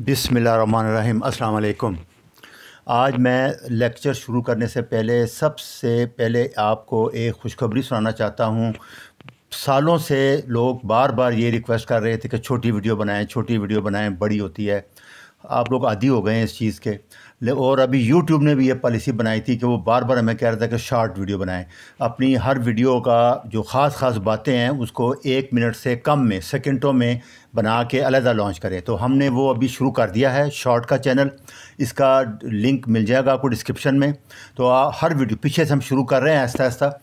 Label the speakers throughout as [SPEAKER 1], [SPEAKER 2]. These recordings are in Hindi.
[SPEAKER 1] अस्सलाम अल्लाम आज मैं लेक्चर शुरू करने से पहले सबसे पहले आपको एक खुशखबरी सुनाना चाहता हूँ सालों से लोग बार बार ये रिक्वेस्ट कर रहे थे कि छोटी वीडियो बनाएं छोटी वीडियो बनाएं बड़ी होती है आप लोग आदि हो गए हैं इस चीज़ के और अभी YouTube ने भी ये पॉलिसी बनाई थी कि वो बार बार हमें कह रहा था कि शॉर्ट वीडियो बनाएं अपनी हर वीडियो का जो ख़ास ख़ास बातें हैं उसको एक मिनट से कम में सेकंडों में बना के अलहदा लॉन्च करें तो हमने वो अभी शुरू कर दिया है शॉर्ट का चैनल इसका लिंक मिल जाएगा आपको डिस्क्रिप्शन में तो हर वीडियो पीछे से हम शुरू कर रहे हैं आहिस्ता आहिस्ता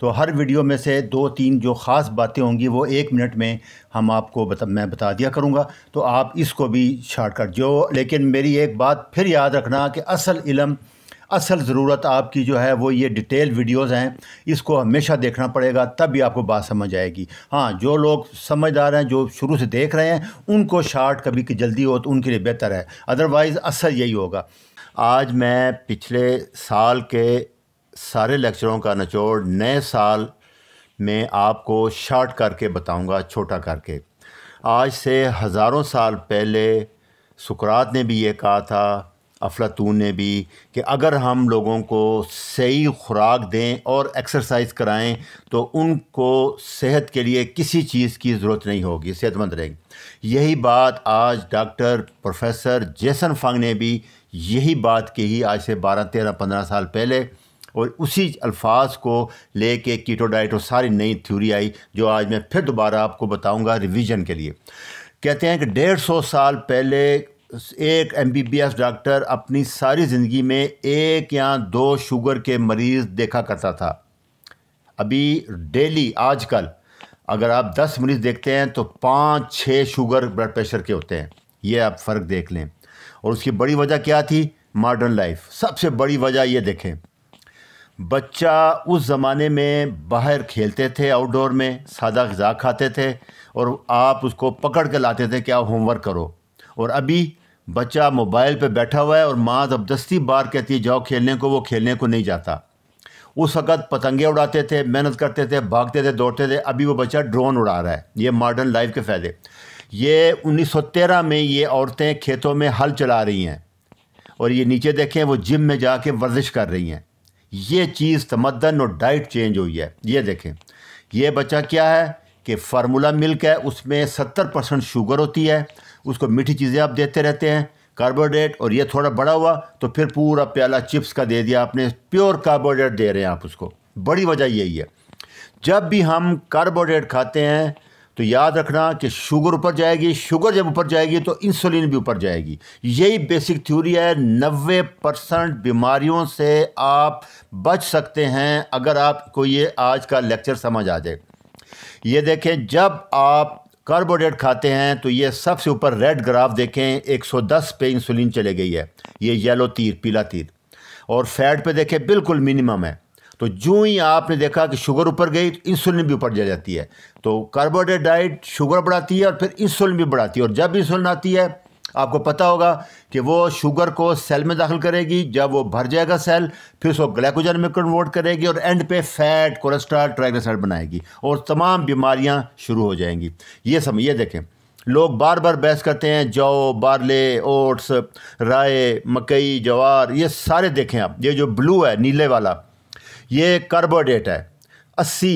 [SPEAKER 1] तो हर वीडियो में से दो तीन जो ख़ास बातें होंगी वो एक मिनट में हम आपको बता मैं बता दिया करूँगा तो आप इसको भी शॉर्टकट जो लेकिन मेरी एक बात फिर याद रखना कि असल इलम असल ज़रूरत आपकी जो है वो ये डिटेल वीडियोस हैं इसको हमेशा देखना पड़ेगा तब भी आपको बात समझ आएगी हाँ जो लोग समझदार हैं जो शुरू से देख रहे हैं उनको शार्ट कभी की जल्दी हो तो उनके लिए बेहतर है अदरवाइज़ असर यही होगा आज मैं पिछले साल के सारे लेक्चरों का नचोड़ नए साल में आपको शॉर्ट करके बताऊंगा छोटा करके आज से हज़ारों साल पहले सुकरात ने भी ये कहा था अफलातून ने भी कि अगर हम लोगों को सही खुराक दें और एक्सरसाइज कराएं तो उनको सेहत के लिए किसी चीज़ की ज़रूरत नहीं होगी सेहतमंद रहेगी यही बात आज डॉक्टर प्रोफेसर जेसन फंग ने भी यही बात कही आज से बारह तेरह पंद्रह साल पहले और उसी अल्फाज को ले के कीटो डाइट और सारी नई थ्योरी आई जो आज मैं फिर दोबारा आपको बताऊँगा रिविज़न के लिए कहते हैं कि डेढ़ सौ साल पहले एक एमबीबीएस डॉक्टर अपनी सारी ज़िंदगी में एक या दो शुगर के मरीज़ देखा करता था अभी डेली आजकल अगर आप दस मरीज़ देखते हैं तो पाँच छः शुगर ब्लड प्रेशर के होते हैं ये आप फ़र्क देख लें और उसकी बड़ी वजह क्या थी मॉडर्न लाइफ सबसे बड़ी वजह ये देखें बच्चा उस ज़माने में बाहर खेलते थे आउटडोर में सादा गज़ा खाते थे और आप उसको पकड़ के लाते थे कि आप होमवर्क करो और अभी बच्चा मोबाइल पे बैठा हुआ है और माँ ज़बरदस्ती बार कहती है जाओ खेलने को वो खेलने को नहीं जाता उस वक़्त पतंगे उड़ाते थे मेहनत करते थे भागते थे दौड़ते थे अभी वो बच्चा ड्रोन उड़ा रहा है ये मॉडर्न लाइफ के फ़ायदे ये 1913 में ये औरतें खेतों में हल चला रही हैं और ये नीचे देखें वो जिम में जा कर वर्जिश कर रही हैं ये चीज़ तमदन और डाइट चेंज हुई है ये देखें ये बच्चा क्या है कि फार्मूला मिल्क है उसमें सत्तर परसेंट शुगर होती है उसको मीठी चीज़ें आप देते रहते हैं कार्बोहाइड्रेट और ये थोड़ा बड़ा हुआ तो फिर पूरा प्याला चिप्स का दे दिया आपने प्योर कार्बोहाइड्रेट दे रहे हैं आप उसको बड़ी वजह यही है जब भी हम कार्बोहाइड्रेट खाते हैं तो याद रखना कि शुगर ऊपर जाएगी शुगर जब ऊपर जाएगी तो इंसुलिन भी ऊपर जाएगी यही बेसिक थ्योरी है नबे परसेंट बीमारियों से आप बच सकते हैं अगर आपको ये आज का लेक्चर समझ आ जाए ये देखें जब आप कार्बोहाइड्रेट खाते हैं तो ये सबसे ऊपर रेड ग्राफ देखें 110 पे इंसुलिन चले गई है ये येलो तीर पीला तीर और फैट पे देखें बिल्कुल मिनिमम है तो जो ही आपने देखा कि शुगर ऊपर गई तो इंसुलिन भी ऊपर जा जाती है तो कार्बोहाइड्रेट डाइट शुगर बढ़ाती है और फिर इंसुलिन भी बढ़ाती है और जब इंसुलिन आती है आपको पता होगा कि वो शुगर को सेल में दाखिल करेगी जब वो भर जाएगा सेल फिर उसको ग्लाइकोजन में कन्वर्ट करेगी और एंड पे फैट कोलेस्ट्रॉल ट्राइग्लिसराइड बनाएगी और तमाम बीमारियां शुरू हो जाएंगी ये ये देखें लोग बार बार बहस करते हैं जौ बारले ओट्स राय मकई जवार ये सारे देखें आप ये जो ब्लू है नीले वाला ये कार्बोडेट है अस्सी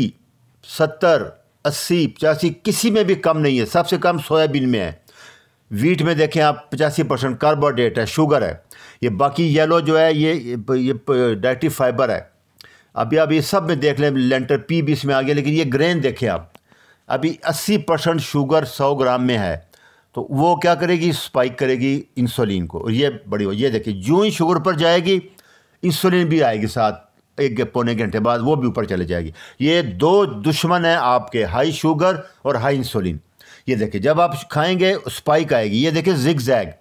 [SPEAKER 1] सत्तर अस्सी पचासी किसी में भी कम नहीं है सबसे कम सोयाबीन में है वीट में देखें आप पचासी परसेंट कार्बोडेट है शुगर है ये बाकी येलो जो है ये ये डाइट्री फाइबर है अभी आप ये सब में देख लें लेंटर पी भी इसमें आ गया लेकिन ये ग्रेन देखें आप अभी अस्सी परसेंट शुगर सौ ग्राम में है तो वो क्या करेगी स्पाइक करेगी इंसुलिन को और ये बड़ी हो ये देखिए जो ही शुगर पर जाएगी इंसुलिन भी आएगी साथ एक पौने घंटे बाद वो भी ऊपर चले जाएगी ये दो दुश्मन हैं आपके हाई शुगर और हाई इंसुलिन ये देखिए जब आप खाएंगे स्पाइक आएगी ये देखिए जिग जैग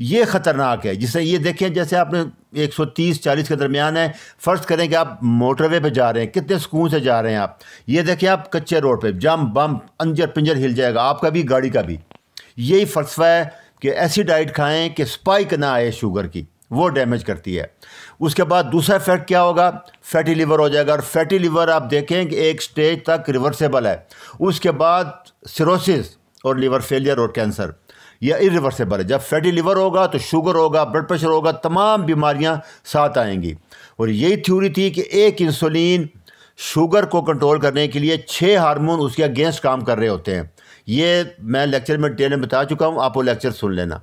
[SPEAKER 1] ये ख़तरनाक है जिसे ये देखें जैसे आपने 130 40 के दरमियान है फ़र्ज़ करें कि आप मोटरवे पे जा रहे हैं कितने सुकून से जा रहे हैं आप ये देखें आप कच्चे रोड पे जम बम अंजर पिंजर हिल जाएगा आपका भी गाड़ी का भी यही फ़लसफ़ा है कि ऐसी डाइट खाएं कि स्पाइक ना आए शुगर की वो डैमेज करती है उसके बाद दूसरा इफेक्ट क्या होगा फैटी लीवर हो जाएगा और फैटी लीवर आप देखें कि एक स्टेज तक रिवर्सेबल है उसके बाद सिरोसिस और लीवर फेलियर और कैंसर यह इरिवर्सेबल है जब फैटी लीवर होगा तो शुगर होगा ब्लड प्रेशर होगा तमाम बीमारियां साथ आएंगी और यही थ्योरी थी कि एक इंसुलिन शुगर को कंट्रोल करने के लिए छः हार्मोन उसके अगेंस्ट काम कर रहे होते हैं ये मैं लेक्चर में डिटेल में बता चुका हूँ आप वो लेक्चर सुन लेना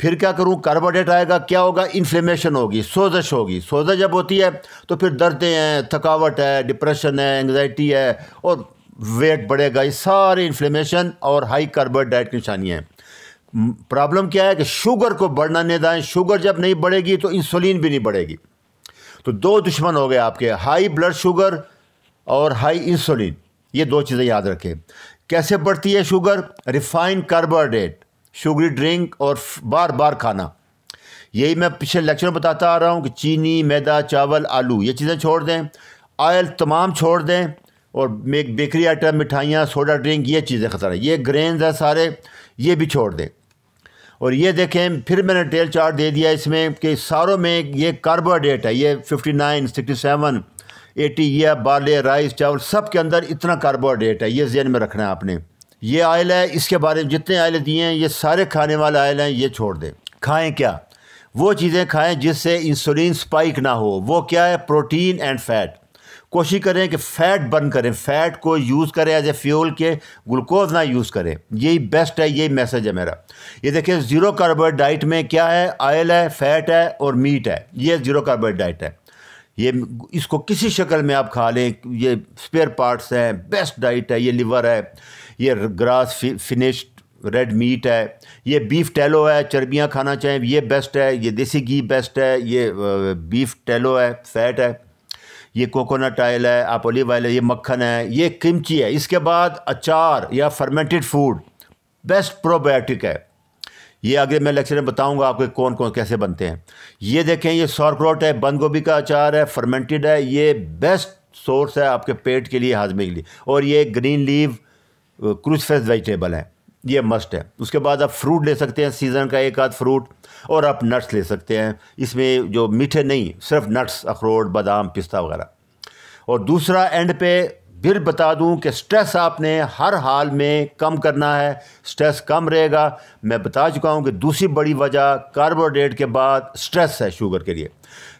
[SPEAKER 1] फिर क्या करूँ कार्बोडेट आएगा क्या होगा इन्फ्लेमेशन होगी सोजश होगी सोजश जब होती है तो फिर दर्दें हैं थकावट है डिप्रेशन है एंगजाइटी है और वेट बढ़ेगा ये सारे इन्फ्लेमेशन और हाई कार्बोड की निशानी है प्रॉब्लम क्या है कि शुगर को बढ़ना नहीं दाएँ शुगर जब नहीं बढ़ेगी तो इंसुलिन भी नहीं बढ़ेगी तो दो दुश्मन हो गए आपके हाई ब्लड शुगर और हाई इंसुलिन ये दो चीज़ें याद रखें कैसे बढ़ती है sugar refined carbohydrate sugary drink और बार बार खाना यही मैं पिछले लेक्चर में बताता आ रहा हूँ कि चीनी मैदा चावल आलू ये चीज़ें छोड़ दें आयल तमाम छोड़ दें और बेकरी आइटम मिठाइयाँ सोडा ड्रिंक ये चीज़ें ख़तरा ये ग्रेन्स है सारे ये भी छोड़ दें और ये देखें फिर मैंने टेल चार्ट दे दिया इसमें कि सारों में ये कार्बोहाइड्रेट है ये fifty nine sixty seven eighty या बाले राइस चावल सब के अंदर इतना कार्बोहाइड्रेट है ये जहन में रखना है आपने ये आयल है इसके बारे में जितने आयल दिए हैं ये सारे खाने वाले आयल हैं ये छोड़ दें खाएं क्या वो चीज़ें खाएं जिससे इंसुलिन स्पाइक ना हो वो क्या है प्रोटीन एंड फैट कोशिश करें कि फ़ैट बर्न करें फ़ैट को यूज़ करें एज ए फ्यूल के ग्लूकोज ना यूज़ करें यही बेस्ट है यही मैसेज है मेरा ये देखिए ज़ीरो कार्बोहाइड डाइट में क्या है आयल है फैट है और मीट है ये ज़ीरो कार्बोहाइड डाइट है ये इसको किसी शक्ल में आप खा लें ये स्पेयर पार्ट्स हैं बेस्ट डाइट है ये लिवर है ये ग्रास फिनिश्ड रेड मीट है ये बीफ टैलो है चर्बियाँ खाना चाहें ये बेस्ट है ये देसी घी बेस्ट है ये बीफ टैलो है फैट है ये कोकोनट ऑयल है आप ओलिव ऑयल है ये मक्खन है ये किमची है इसके बाद अचार या फर्मेंटेड फूड बेस्ट प्रोबायोटिक है ये आगे मैं लेक्चर में बताऊंगा आपको कौन कौन कैसे बनते हैं ये देखें ये सौरक्रोट है बंद गोभी का अचार है फर्मेंटेड है ये बेस्ट सोर्स है आपके पेट के लिए हाजमे के लिए और ये ग्रीन लीव क्रूजफेस वेजिटेबल है ये मस्ट है उसके बाद आप फ्रूट ले सकते हैं सीज़न का एक आध फ्रूट और आप नट्स ले सकते हैं इसमें जो मीठे नहीं सिर्फ नट्स अखरोट बादाम पिस्ता वगैरह और दूसरा एंड पे फिर बता दूं कि स्ट्रेस आपने हर हाल में कम करना है स्ट्रेस कम रहेगा मैं बता चुका हूं कि दूसरी बड़ी वजह कार्बोहाइड्रेट के बाद स्ट्रेस है शुगर के लिए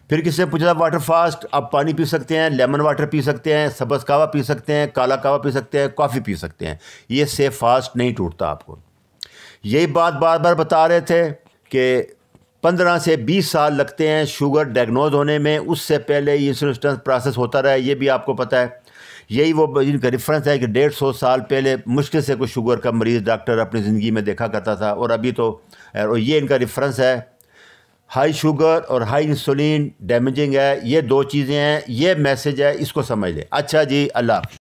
[SPEAKER 1] फिर किसी ने पूछा वाटर फास्ट आप पानी पी सकते हैं लेमन वाटर पी सकते हैं सबस कावा पी सकते हैं काला कावा पी सकते हैं कॉफ़ी पी सकते हैं ये से फास्ट नहीं टूटता आपको यही बात बार बार बता रहे थे कि पंद्रह से बीस साल लगते हैं शुगर डायग्नोज होने में उससे पहले ये इंसुलिस्टेंस प्रोसेस होता रहा है ये भी आपको पता है यही वो जिनका रिफरेंस है कि डेढ़ सौ साल पहले मुश्किल से कोई शुगर का मरीज़ डॉक्टर अपनी ज़िंदगी में देखा करता था और अभी तो और ये इनका रिफरेंस है हाई शुगर और हाई इंसुलिन डैमेजिंग है ये दो चीज़ें हैं ये मैसेज है इसको समझ लें अच्छा जी अल्लाह